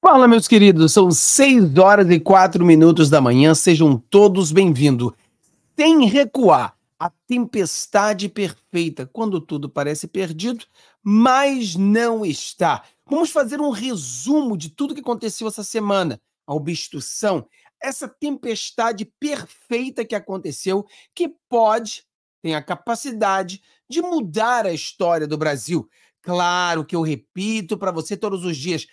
Fala, meus queridos, são 6 horas e 4 minutos da manhã, sejam todos bem-vindos. Sem recuar, a tempestade perfeita, quando tudo parece perdido, mas não está. Vamos fazer um resumo de tudo que aconteceu essa semana. A obstrução, essa tempestade perfeita que aconteceu, que pode, tem a capacidade de mudar a história do Brasil. Claro que eu repito para você todos os dias,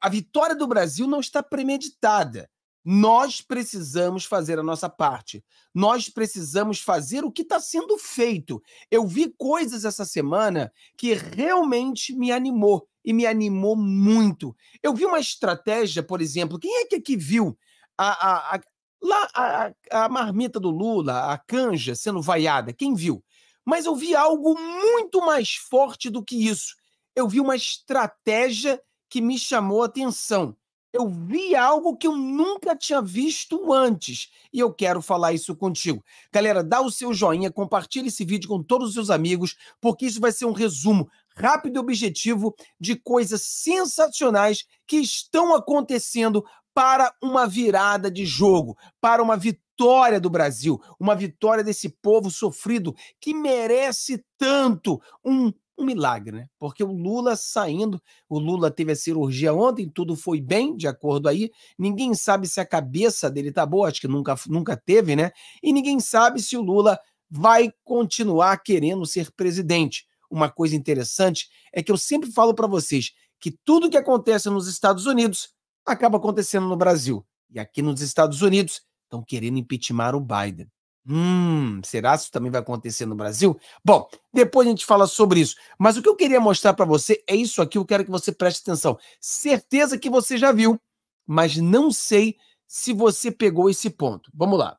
a vitória do Brasil não está premeditada. Nós precisamos fazer a nossa parte. Nós precisamos fazer o que está sendo feito. Eu vi coisas essa semana que realmente me animou e me animou muito. Eu vi uma estratégia, por exemplo, quem é que aqui viu a, a, a lá a, a marmita do Lula, a canja sendo vaiada? Quem viu? Mas eu vi algo muito mais forte do que isso. Eu vi uma estratégia que me chamou a atenção. Eu vi algo que eu nunca tinha visto antes e eu quero falar isso contigo. Galera, dá o seu joinha, compartilha esse vídeo com todos os seus amigos, porque isso vai ser um resumo rápido e objetivo de coisas sensacionais que estão acontecendo para uma virada de jogo, para uma vitória do Brasil, uma vitória desse povo sofrido que merece tanto um um milagre, né? Porque o Lula saindo, o Lula teve a cirurgia ontem, tudo foi bem, de acordo aí. Ninguém sabe se a cabeça dele tá boa, acho que nunca, nunca teve, né? E ninguém sabe se o Lula vai continuar querendo ser presidente. Uma coisa interessante é que eu sempre falo para vocês que tudo que acontece nos Estados Unidos acaba acontecendo no Brasil. E aqui nos Estados Unidos estão querendo impeachmentar o Biden. Hum, será que isso também vai acontecer no Brasil? Bom, depois a gente fala sobre isso. Mas o que eu queria mostrar para você é isso aqui, eu quero que você preste atenção. Certeza que você já viu, mas não sei se você pegou esse ponto. Vamos lá.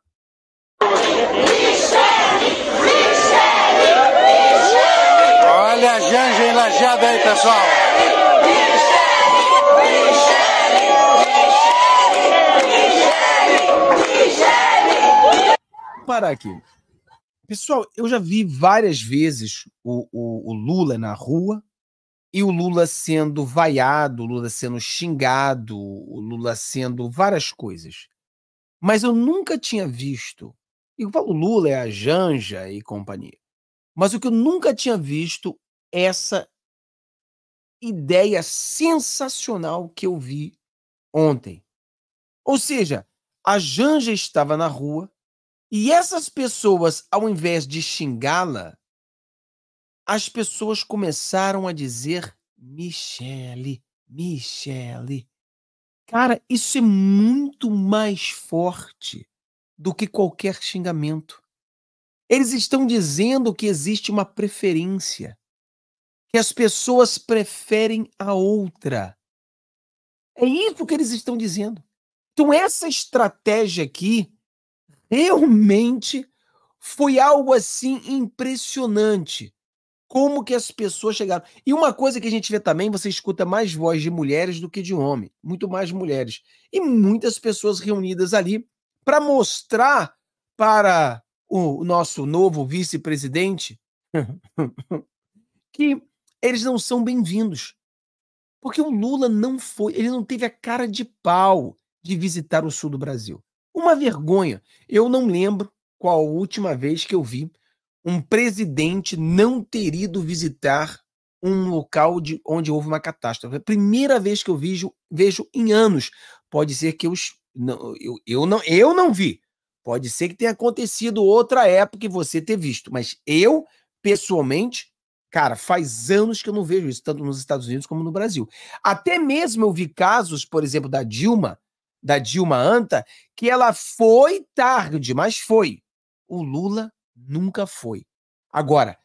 Olha a Janja enlajada aí, pessoal. parar aqui. Pessoal, eu já vi várias vezes o, o, o Lula na rua e o Lula sendo vaiado, o Lula sendo xingado, o Lula sendo várias coisas. Mas eu nunca tinha visto. E eu falo Lula é a Janja e companhia. Mas o que eu nunca tinha visto essa ideia sensacional que eu vi ontem. Ou seja, a Janja estava na rua e essas pessoas, ao invés de xingá-la, as pessoas começaram a dizer Michele, Michele. Cara, isso é muito mais forte do que qualquer xingamento. Eles estão dizendo que existe uma preferência, que as pessoas preferem a outra. É isso que eles estão dizendo. Então, essa estratégia aqui Realmente foi algo assim impressionante. Como que as pessoas chegaram. E uma coisa que a gente vê também, você escuta mais voz de mulheres do que de homem, muito mais mulheres. E muitas pessoas reunidas ali para mostrar para o nosso novo vice-presidente que eles não são bem-vindos. Porque o Lula não foi, ele não teve a cara de pau de visitar o sul do Brasil. Uma vergonha. Eu não lembro qual a última vez que eu vi um presidente não ter ido visitar um local de, onde houve uma catástrofe. É a primeira vez que eu vejo, vejo em anos. Pode ser que eu, não, eu, eu, não, eu não vi. Pode ser que tenha acontecido outra época e você ter visto. Mas eu, pessoalmente, cara, faz anos que eu não vejo isso, tanto nos Estados Unidos como no Brasil. Até mesmo eu vi casos, por exemplo, da Dilma, da Dilma Anta que ela foi tarde, mas foi. O Lula nunca foi. Agora,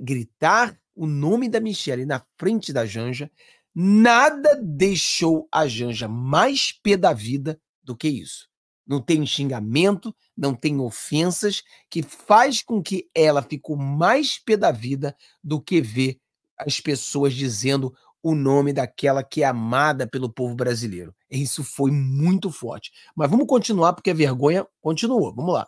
gritar o nome da Michelle na frente da Janja, nada deixou a Janja mais pé da vida do que isso. Não tem xingamento, não tem ofensas, que faz com que ela ficou mais pé da vida do que ver as pessoas dizendo o nome daquela que é amada pelo povo brasileiro. Isso foi muito forte. Mas vamos continuar, porque a vergonha continuou. Vamos lá.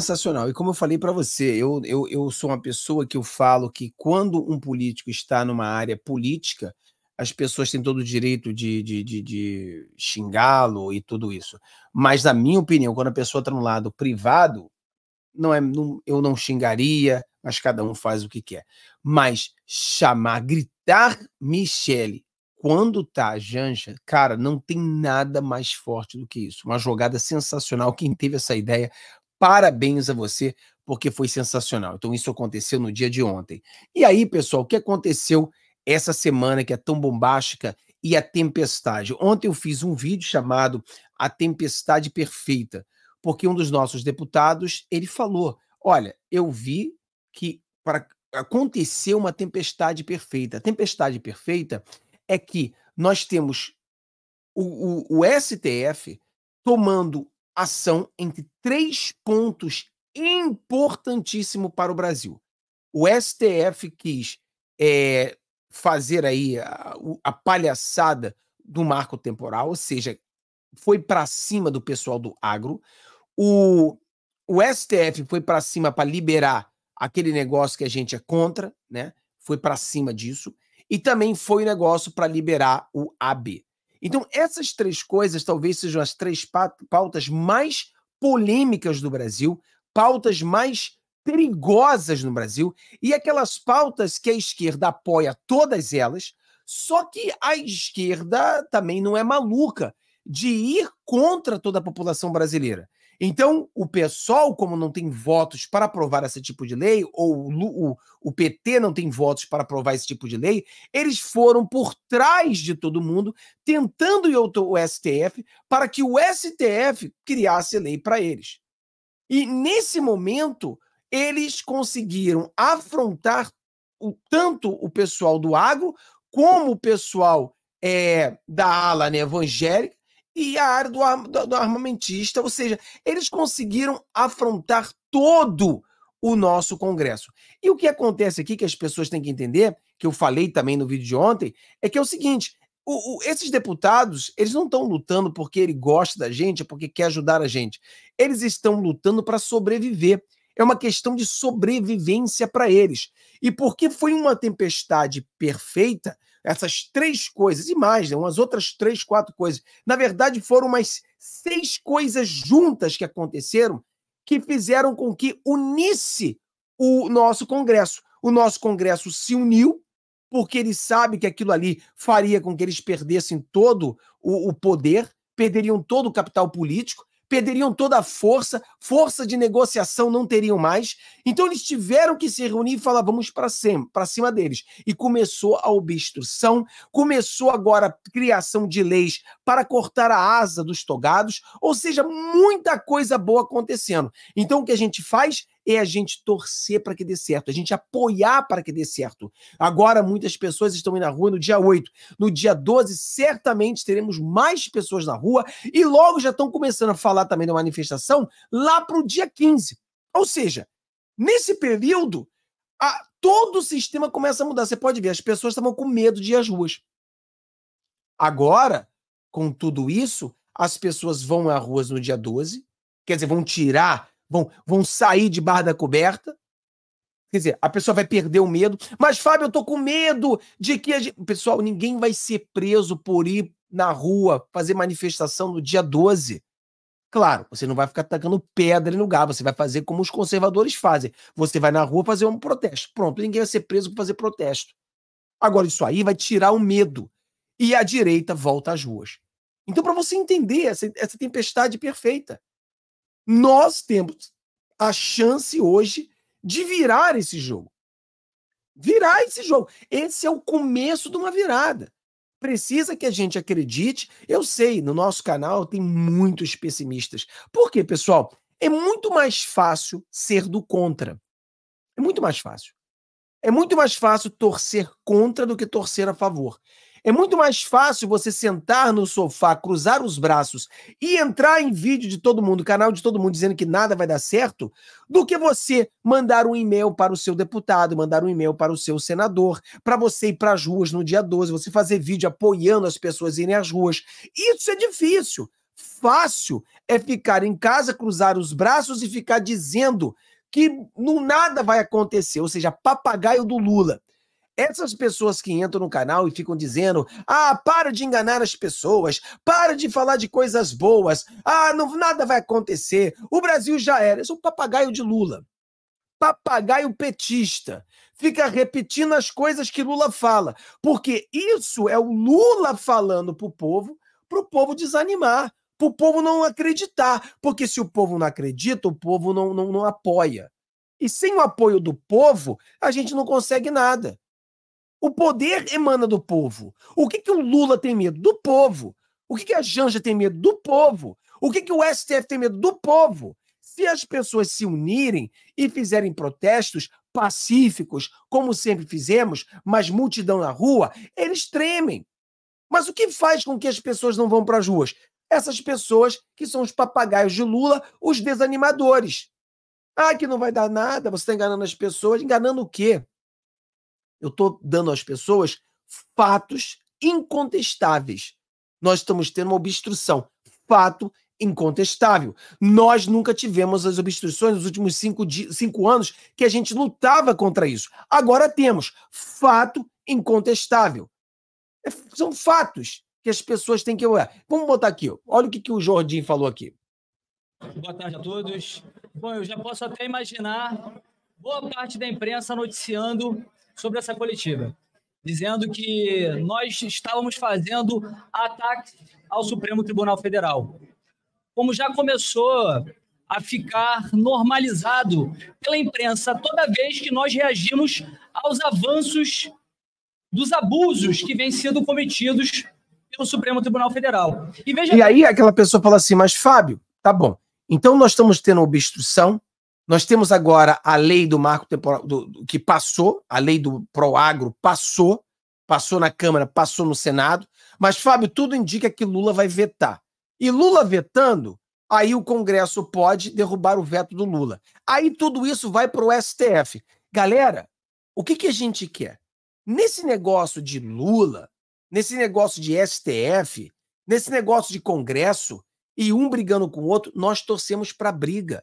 sensacional. E como eu falei para você, eu, eu, eu sou uma pessoa que eu falo que quando um político está numa área política, as pessoas têm todo o direito de, de, de, de xingá-lo e tudo isso. Mas, na minha opinião, quando a pessoa está no lado privado, não é, não, eu não xingaria, mas cada um faz o que quer. Mas chamar, gritar Michele quando tá a Janja, cara, não tem nada mais forte do que isso. Uma jogada sensacional. Quem teve essa ideia, Parabéns a você, porque foi sensacional. Então, isso aconteceu no dia de ontem. E aí, pessoal, o que aconteceu essa semana que é tão bombástica e a tempestade? Ontem eu fiz um vídeo chamado A Tempestade Perfeita, porque um dos nossos deputados ele falou: Olha, eu vi que para acontecer uma tempestade perfeita. A tempestade perfeita é que nós temos o, o, o STF tomando ação entre três pontos importantíssimos para o Brasil. O STF quis é, fazer aí a, a palhaçada do marco temporal, ou seja, foi para cima do pessoal do agro. O, o STF foi para cima para liberar aquele negócio que a gente é contra, né? Foi para cima disso. E também foi o negócio para liberar o AB. Então, essas três coisas talvez sejam as três pautas mais polêmicas do Brasil, pautas mais perigosas no Brasil e aquelas pautas que a esquerda apoia todas elas, só que a esquerda também não é maluca de ir contra toda a população brasileira. Então, o pessoal, como não tem votos para aprovar esse tipo de lei, ou o, o, PT não tem votos para aprovar esse tipo de lei, eles foram por trás de todo mundo, tentando o STF, para que o STF criasse lei para eles. E nesse momento, eles conseguiram afrontar o, tanto o pessoal do agro, como o pessoal é, da ala né, evangélica, e a área do, do, armamentista, ou seja, eles conseguiram afrontar todo o nosso Congresso. E o que acontece aqui, que as pessoas têm que entender, que eu falei também no vídeo de ontem, é que é o seguinte: o, o, esses deputados, eles não estão lutando porque ele gosta da gente, é porque quer ajudar a gente. Eles estão lutando para sobreviver. É uma questão de sobrevivência para eles. E porque foi uma tempestade perfeita, essas três coisas, e mais, né, umas outras três, quatro coisas. Na verdade, foram umas seis coisas juntas que aconteceram que fizeram com que unisse o nosso Congresso. O nosso Congresso se uniu, porque ele sabe que aquilo ali faria com que eles perdessem todo o, o poder, perderiam todo o capital político, perderiam toda a força, força de negociação não teriam mais. Então eles tiveram que se reunir e falar: vamos para cima, para cima deles. E começou a obstrução, começou agora a criação de leis para cortar a asa dos togados, ou seja, muita coisa boa acontecendo. Então o que a gente faz é a gente torcer para que dê certo, a gente apoiar para que dê certo. Agora, muitas pessoas estão indo na rua no dia 8. No dia 12, certamente teremos mais pessoas na rua e logo já estão começando a falar também da manifestação lá para o dia 15. Ou seja, nesse período, a, todo o sistema começa a mudar. Você pode ver, as pessoas estavam com medo de ir às ruas. Agora, com tudo isso, as pessoas vão às ruas no dia 12, quer dizer, vão tirar vão, vão sair de barra da coberta. Quer dizer, a pessoa vai perder o medo. Mas, Fábio, eu tô com medo de que a gente... Pessoal, ninguém vai ser preso por ir na rua fazer manifestação no dia 12. Claro, você não vai ficar tacando pedra no lugar, você vai fazer como os conservadores fazem. Você vai na rua fazer um protesto. Pronto, ninguém vai ser preso por fazer protesto. Agora, isso aí vai tirar o medo. E a direita volta às ruas. Então, para você entender essa, essa tempestade perfeita, nós temos a chance hoje de virar esse jogo. Virar esse jogo. Esse é o começo de uma virada. Precisa que a gente acredite. Eu sei, no nosso canal tem muitos pessimistas. Por quê, pessoal? É muito mais fácil ser do contra. É muito mais fácil. É muito mais fácil torcer contra do que torcer a favor. É muito mais fácil você sentar no sofá, cruzar os braços e entrar em vídeo de todo mundo, canal de todo mundo, dizendo que nada vai dar certo, do que você mandar um e-mail para o seu deputado, mandar um e-mail para o seu senador, para você ir para as ruas no dia 12, você fazer vídeo apoiando as pessoas irem às ruas. Isso é difícil. Fácil é ficar em casa, cruzar os braços e ficar dizendo que não nada vai acontecer, ou seja, papagaio do Lula. Essas pessoas que entram no canal e ficam dizendo: ah, para de enganar as pessoas, para de falar de coisas boas, ah, não, nada vai acontecer, o Brasil já era. Isso é um papagaio de Lula. Papagaio petista. Fica repetindo as coisas que Lula fala, porque isso é o Lula falando para o povo, para o povo desanimar, para o povo não acreditar. Porque se o povo não acredita, o povo não, não, não apoia. E sem o apoio do povo, a gente não consegue nada. O poder emana do povo. O que, que o Lula tem medo? Do povo. O que, que a Janja tem medo? Do povo. O que, que o STF tem medo? Do povo. Se as pessoas se unirem e fizerem protestos pacíficos, como sempre fizemos, mas multidão na rua, eles tremem. Mas o que faz com que as pessoas não vão para as ruas? Essas pessoas que são os papagaios de Lula, os desanimadores. Ah, que não vai dar nada, você está enganando as pessoas. Enganando o quê? Eu estou dando às pessoas fatos incontestáveis. Nós estamos tendo uma obstrução. Fato incontestável. Nós nunca tivemos as obstruções nos últimos cinco, cinco anos que a gente lutava contra isso. Agora temos. Fato incontestável. É, são fatos que as pessoas têm que olhar. Vamos botar aqui. Olha o que, que o Jordim falou aqui. Boa tarde a todos. Bom, eu já posso até imaginar boa parte da imprensa noticiando sobre essa coletiva, dizendo que nós estávamos fazendo ataques ao Supremo Tribunal Federal. Como já começou a ficar normalizado pela imprensa toda vez que nós reagimos aos avanços dos abusos que vêm sendo cometidos pelo Supremo Tribunal Federal. E, veja e aí aquela pessoa fala assim, mas Fábio, tá bom, então nós estamos tendo obstrução, nós temos agora a lei do marco temporal do, que passou, a lei do Proagro passou, passou na Câmara, passou no Senado, mas, Fábio, tudo indica que Lula vai vetar. E Lula vetando, aí o Congresso pode derrubar o veto do Lula. Aí tudo isso vai para o STF. Galera, o que, que a gente quer? Nesse negócio de Lula, nesse negócio de STF, nesse negócio de Congresso e um brigando com o outro, nós torcemos para briga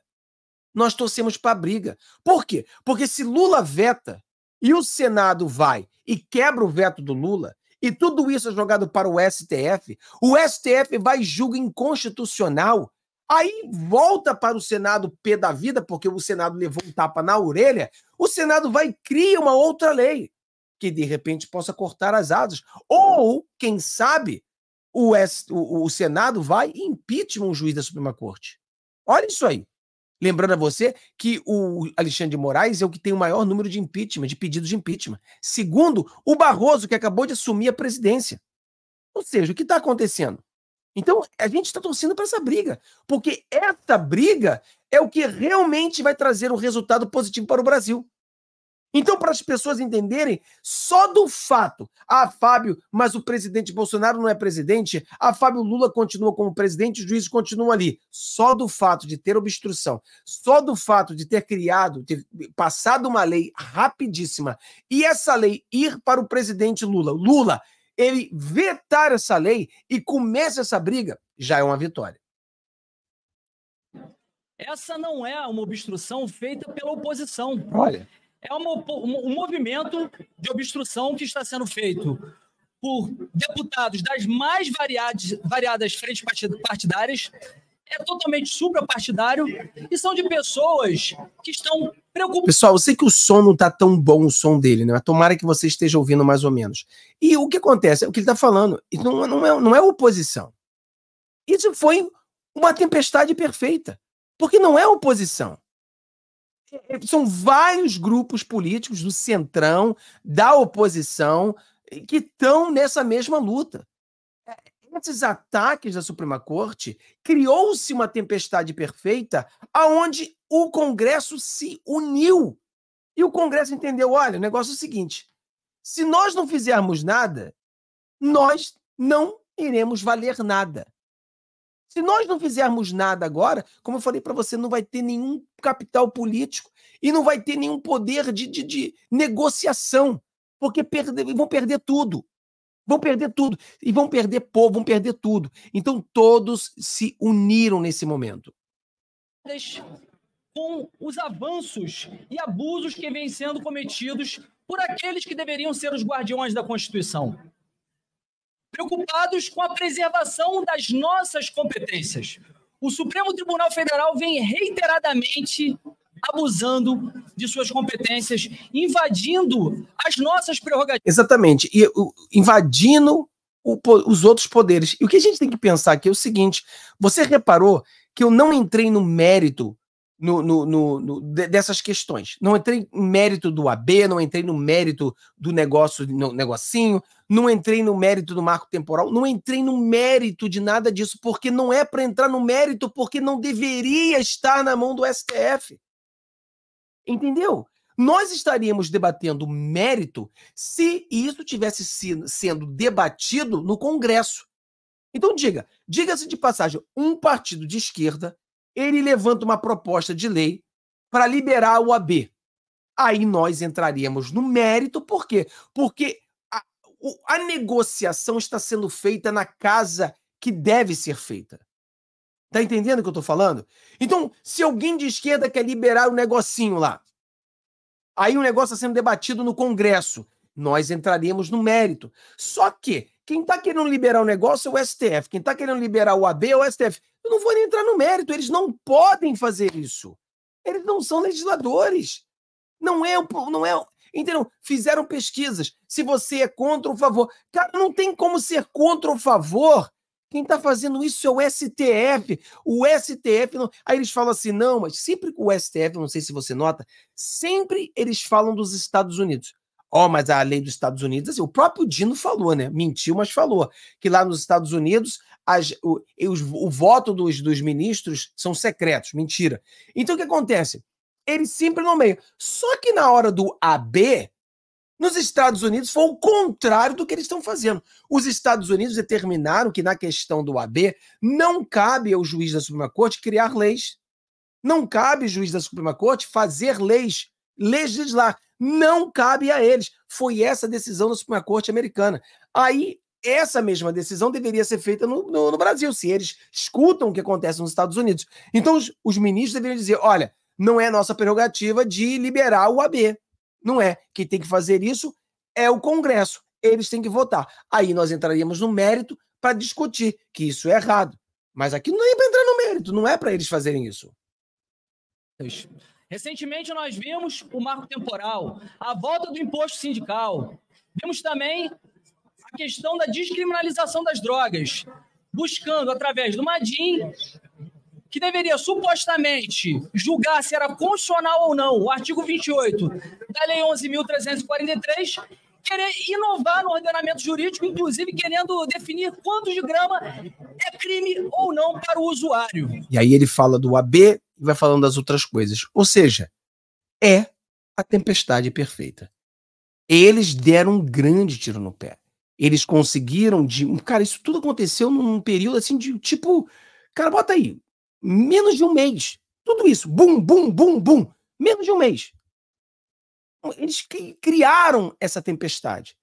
nós torcemos para a briga. Por quê? Porque se Lula veta e o Senado vai e quebra o veto do Lula, e tudo isso é jogado para o STF, o STF vai e julga inconstitucional. Aí volta para o Senado P da vida, porque o Senado levou um tapa na orelha. O Senado vai e cria uma outra lei que de repente possa cortar as asas. Ou, quem sabe, o, S, o, o Senado vai e impeachment um juiz da Suprema Corte. Olha isso aí. Lembrando a você que o Alexandre de Moraes é o que tem o maior número de impeachment, de pedidos de impeachment. Segundo, o Barroso, que acabou de assumir a presidência. Ou seja, o que está acontecendo? Então, a gente está torcendo para essa briga, porque essa briga é o que realmente vai trazer um resultado positivo para o Brasil. Então, para as pessoas entenderem, só do fato, ah, Fábio, mas o presidente Bolsonaro não é presidente, a ah, Fábio Lula continua como presidente, os juízes continuam ali. Só do fato de ter obstrução, só do fato de ter criado, ter passado uma lei rapidíssima e essa lei ir para o presidente Lula. Lula, ele vetar essa lei e começa essa briga, já é uma vitória. Essa não é uma obstrução feita pela oposição. Olha é uma, um movimento de obstrução que está sendo feito por deputados das mais variadas, variadas frentes partidárias, é totalmente suprapartidário e são de pessoas que estão preocupadas. Pessoal, eu sei que o som não está tão bom, o som dele, né? Tomara que você esteja ouvindo mais ou menos. E o que acontece? É o que ele está falando. Não, não, é, não é oposição. Isso foi uma tempestade perfeita. Porque não é oposição. São vários grupos políticos do centrão, da oposição, que estão nessa mesma luta. É, esses ataques da Suprema Corte criou-se uma tempestade perfeita aonde o Congresso se uniu. E o Congresso entendeu: olha, o negócio é o seguinte: se nós não fizermos nada, nós não iremos valer nada. Se nós não fizermos nada agora, como eu falei para você, não vai ter nenhum capital político e não vai ter nenhum poder de, de, de negociação, porque perder, vão perder tudo. Vão perder tudo. E vão perder povo, vão perder tudo. Então, todos se uniram nesse momento. Com os avanços e abusos que vêm sendo cometidos por aqueles que deveriam ser os guardiões da Constituição preocupados com a preservação das nossas competências. O Supremo Tribunal Federal vem reiteradamente abusando de suas competências, invadindo as nossas prerrogativas. Exatamente, e invadindo o, os outros poderes. E o que a gente tem que pensar aqui é o seguinte: você reparou que eu não entrei no mérito no, no, no, dessas questões. Não entrei no mérito do AB, não entrei no mérito do negócio, no negocinho, não entrei no mérito do marco temporal, não entrei no mérito de nada disso, porque não é para entrar no mérito, porque não deveria estar na mão do STF. Entendeu? Nós estaríamos debatendo mérito se isso tivesse sido, sendo debatido no Congresso. Então diga, diga-se de passagem, um partido de esquerda ele levanta uma proposta de lei para liberar o AB. Aí nós entraríamos no mérito, por quê? Porque a, a negociação está sendo feita na casa que deve ser feita. Tá entendendo o que eu estou falando? Então, se alguém de esquerda quer liberar o um negocinho lá, aí o um negócio está sendo debatido no Congresso, nós entraríamos no mérito. Só que quem está querendo liberar o negócio é o STF. Quem está querendo liberar o AB é o STF. Eu não vou nem entrar no mérito, eles não podem fazer isso. Eles não são legisladores. Não é o. Não é, entendeu? Fizeram pesquisas. Se você é contra o favor. Cara, não tem como ser contra o favor. Quem está fazendo isso é o STF. O STF. Não... Aí eles falam assim, não, mas sempre com o STF, não sei se você nota, sempre eles falam dos Estados Unidos. Ó, oh, mas a lei dos Estados Unidos, assim, o próprio Dino falou, né? Mentiu, mas falou que lá nos Estados Unidos as, o, os, o voto dos, dos ministros são secretos. Mentira. Então o que acontece? Ele sempre nomeia. Só que na hora do AB, nos Estados Unidos foi o contrário do que eles estão fazendo. Os Estados Unidos determinaram que na questão do AB não cabe ao juiz da Suprema Corte criar leis. Não cabe ao juiz da Suprema Corte fazer leis, legislar não cabe a eles. Foi essa decisão da Suprema Corte americana. Aí, essa mesma decisão deveria ser feita no, no, no Brasil, se eles escutam o que acontece nos Estados Unidos. Então, os, os ministros deveriam dizer: olha, não é nossa prerrogativa de liberar o AB. Não é. Quem tem que fazer isso é o Congresso. Eles têm que votar. Aí nós entraríamos no mérito para discutir que isso é errado. Mas aqui não é para entrar no mérito, não é para eles fazerem isso. Recentemente nós vimos o marco temporal, a volta do imposto sindical. Vimos também a questão da descriminalização das drogas, buscando através do Madin que deveria supostamente julgar se era constitucional ou não o artigo 28 da Lei 11.343, querer inovar no ordenamento jurídico, inclusive querendo definir quanto de grama é crime ou não para o usuário. E aí ele fala do AB, e vai falando das outras coisas. Ou seja, é a tempestade perfeita. Eles deram um grande tiro no pé. Eles conseguiram de. Cara, isso tudo aconteceu num período assim de tipo. Cara, bota aí. Menos de um mês. Tudo isso. Bum, bum, bum, bum. Menos de um mês. Eles criaram essa tempestade.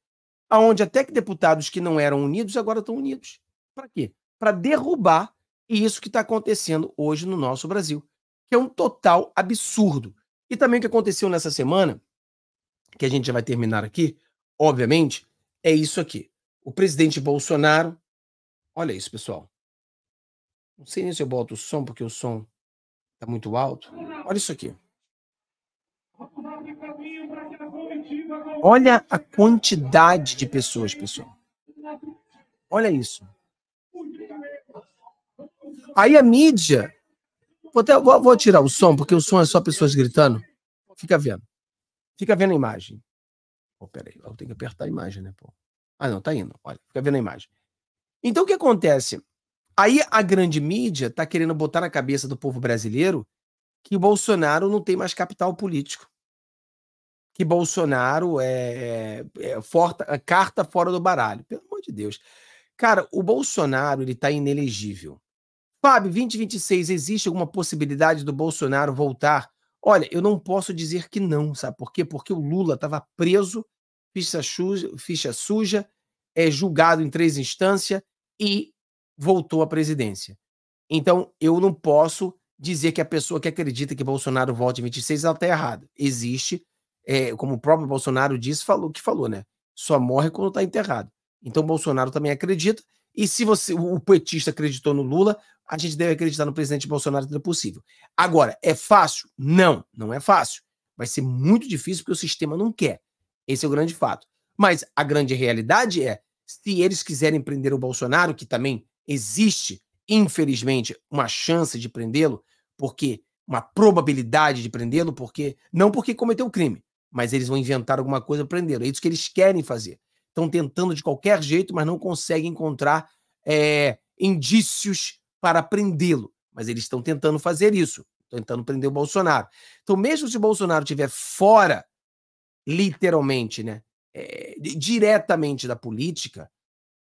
aonde até que deputados que não eram unidos agora estão unidos. Para quê? Para derrubar isso que está acontecendo hoje no nosso Brasil que é um total absurdo. E também o que aconteceu nessa semana, que a gente já vai terminar aqui, obviamente, é isso aqui. O presidente Bolsonaro, olha isso, pessoal. Não sei nem se eu boto o som, porque o som está muito alto. Olha isso aqui. Olha a quantidade de pessoas, pessoal. Olha isso. Aí a mídia Vou, vou, vou tirar o som, porque o som é só pessoas gritando. Fica vendo. Fica vendo a imagem. Pô, peraí, eu tenho que apertar a imagem, né, pô? Ah, não, tá indo. Olha, fica vendo a imagem. Então, o que acontece? Aí a grande mídia tá querendo botar na cabeça do povo brasileiro que Bolsonaro não tem mais capital político. Que Bolsonaro é, é, é forta, é carta fora do baralho. Pelo amor de Deus. Cara, o Bolsonaro, ele tá inelegível. Fábio, 2026, existe alguma possibilidade do Bolsonaro voltar? Olha, eu não posso dizer que não, sabe por quê? Porque o Lula estava preso, ficha suja, ficha suja é julgado em três instâncias e voltou à presidência. Então, eu não posso dizer que a pessoa que acredita que Bolsonaro volte em 26 está errada. Existe, é, como o próprio Bolsonaro disse, falou que falou, né? Só morre quando está enterrado. Então, Bolsonaro também acredita. E se você, o petista acreditou no Lula, a gente deve acreditar no presidente Bolsonaro tudo é possível. Agora, é fácil? Não, não é fácil. Vai ser muito difícil porque o sistema não quer. Esse é o grande fato. Mas a grande realidade é, se eles quiserem prender o Bolsonaro, que também existe, infelizmente, uma chance de prendê-lo, porque uma probabilidade de prendê-lo, porque não porque cometeu um crime, mas eles vão inventar alguma coisa para prendê-lo. É isso que eles querem fazer. Estão tentando de qualquer jeito, mas não conseguem encontrar é, indícios para prendê-lo. Mas eles estão tentando fazer isso, tentando prender o Bolsonaro. Então, mesmo se o Bolsonaro estiver fora, literalmente, né? É, diretamente da política,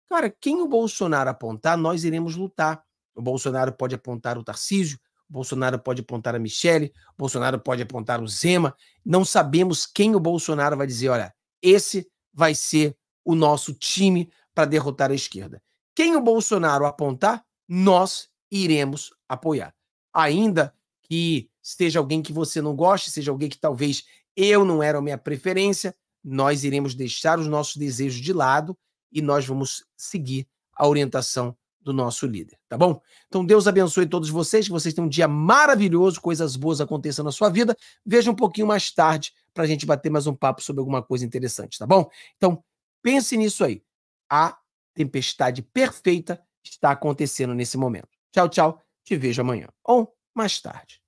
cara, quem o Bolsonaro apontar, nós iremos lutar. O Bolsonaro pode apontar o Tarcísio, o Bolsonaro pode apontar a Michele, o Bolsonaro pode apontar o Zema. Não sabemos quem o Bolsonaro vai dizer, olha, esse vai ser o nosso time para derrotar a esquerda. Quem o Bolsonaro apontar, nós iremos apoiar. Ainda que seja alguém que você não goste, seja alguém que talvez eu não era a minha preferência, nós iremos deixar os nossos desejos de lado e nós vamos seguir a orientação do nosso líder, tá bom? Então Deus abençoe todos vocês, que vocês tenham um dia maravilhoso, coisas boas aconteçam na sua vida. Veja um pouquinho mais tarde para a gente bater mais um papo sobre alguma coisa interessante, tá bom? Então pense nisso aí. A tempestade perfeita está acontecendo nesse momento. Tchau, tchau. Te vejo amanhã ou mais tarde.